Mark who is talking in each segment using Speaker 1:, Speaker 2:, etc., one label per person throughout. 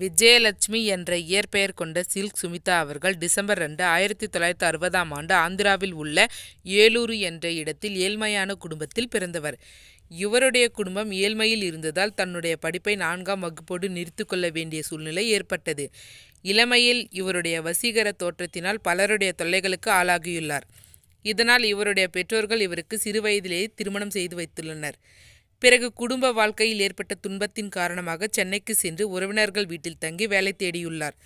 Speaker 1: விஜயலட்சுமி என்ற இயற்பெயர் கொண்ட சில்க் சுமிதா அவர்கள் டிசம்பர் ரெண்டு ஆயிரத்தி தொள்ளாயிரத்தி அறுபதாம் ஆண்டு ஆந்திராவில் உள்ள ஏலூரு என்ற இடத்தில் ஏழ்மையான குடும்பத்தில் பிறந்தவர் இவருடைய குடும்பம் ஏழ்மையில் இருந்ததால் தன்னுடைய படிப்பை நான்காம் வகுப்போடு நிறுத்து கொள்ள வேண்டிய சூழ்நிலை ஏற்பட்டது இளமையில் இவருடைய வசீகர தோற்றத்தினால் பலருடைய தொல்லைகளுக்கு ஆளாகியுள்ளார் இதனால் இவருடைய பெற்றோர்கள் இவருக்கு சிறு வயதிலேயே திருமணம் செய்து வைத்துள்ளனர் பிறகு குடும்ப வாழ்க்கையில் ஏற்பட்ட துன்பத்தின் காரணமாக சென்னைக்கு சென்று உறவினர்கள் வீட்டில் தங்கி வேலை தேடியுள்ளார்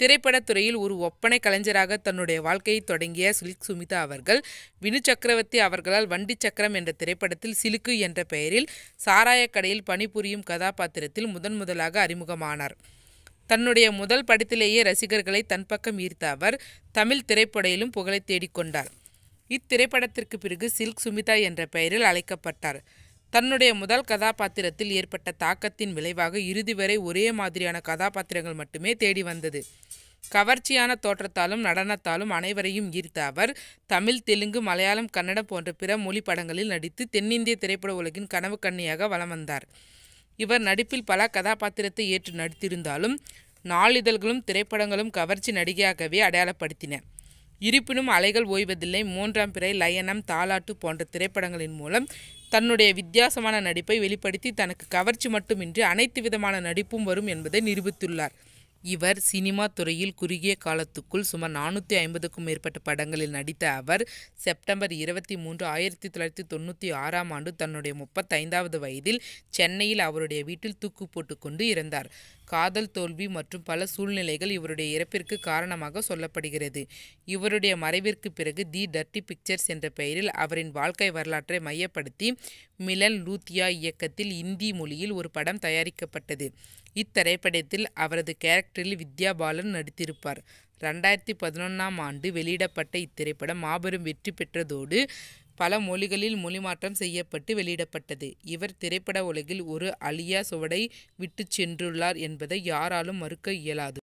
Speaker 1: திரைப்படத்துறையில் ஒரு ஒப்பனை கலைஞராக தன்னுடைய வாழ்க்கையை தொடங்கிய சுலிக் சுமிதா அவர்கள் வினு சக்கரவர்த்தி அவர்களால் வண்டி சக்கரம் என்ற திரைப்படத்தில் சிலுக்கு என்ற பெயரில் சாராய கடையில் பணிபுரியும் கதாபாத்திரத்தில் முதன் முதலாக அறிமுகமானார் தன்னுடைய முதல் படத்திலேயே ரசிகர்களை தன் பக்கம் ஈர்த்த அவர் தமிழ் திரைப்படையிலும் புகழை தேடிக்கொண்டார் இத்திரைப்படத்திற்கு பிறகு சில்க் சுமிதா என்ற பெயரில் அழைக்கப்பட்டார் தன்னுடைய முதல் கதாபாத்திரத்தில் ஏற்பட்ட தாக்கத்தின் விளைவாக இறுதி வரை ஒரே மாதிரியான கதாபாத்திரங்கள் மட்டுமே தேடி வந்தது கவர்ச்சியான தோற்றத்தாலும் நடனத்தாலும் அனைவரையும் ஈர்த்த அவர் தமிழ் தெலுங்கு மலையாளம் கன்னடம் போன்ற பிற மொழி படங்களில் நடித்து தென்னிந்திய திரைப்பட உலகின் கனவு கண்ணியாக வலம் வந்தார் இவர் நடிப்பில் பல கதாபாத்திரத்தை ஏற்று நடித்திருந்தாலும் நாளிதழ்களும் திரைப்படங்களும் கவர்ச்சி நடிகையாகவே அடையாளப்படுத்தின இருப்பினும் அலைகள் ஓய்வதில்லை மூன்றாம் பிறை லயனம் தாலாட்டு போன்ற திரைப்படங்களின் மூலம் தன்னுடைய வித்தியாசமான நடிப்பை வெளிப்படுத்தி தனக்கு கவர்ச்சி மட்டுமின்றி அனைத்து விதமான நடிப்பும் வரும் என்பதை நிரூபித்துள்ளார் இவர் சினிமா துறையில் குறுகிய காலத்துக்குள் சுமார் நானூற்றி ஐம்பதுக்கும் மேற்பட்ட படங்களில் நடித்த அவர் செப்டம்பர் இருபத்தி மூன்று ஆயிரத்தி தொள்ளாயிரத்தி தொண்ணூற்றி ஆறாம் ஆண்டு தன்னுடைய முப்பத்தைந்தாவது வயதில் சென்னையில் அவருடைய வீட்டில் தூக்கு போட்டுக்கொண்டு இறந்தார் காதல் தோல்வி மற்றும் பல சூழ்நிலைகள் இவருடைய இறப்பிற்கு காரணமாக சொல்லப்படுகிறது இவருடைய மறைவிற்கு பிறகு தி டர்ட்டி பிக்சர்ஸ் என்ற பெயரில் அவரின் வாழ்க்கை வரலாற்றை மையப்படுத்தி மிலன் லூத்தியா இயக்கத்தில் இந்தி மொழியில் ஒரு படம் தயாரிக்கப்பட்டது இத்திரைப்படத்தில் அவரது கேரக்டரில் வித்யா பாலன் நடித்திருப்பார் ரெண்டாயிரத்தி பதினொன்றாம் ஆண்டு வெளியிடப்பட்ட இத்திரைப்படம் மாபெரும் வெற்றி பெற்றதோடு பல மொழிகளில் மொழிமாற்றம் செய்யப்பட்டு வெளியிடப்பட்டது இவர் திரைப்பட உலகில் ஒரு அழியா சுவடை விட்டு சென்றுள்ளார் என்பதை யாராலும் மறுக்க இயலாது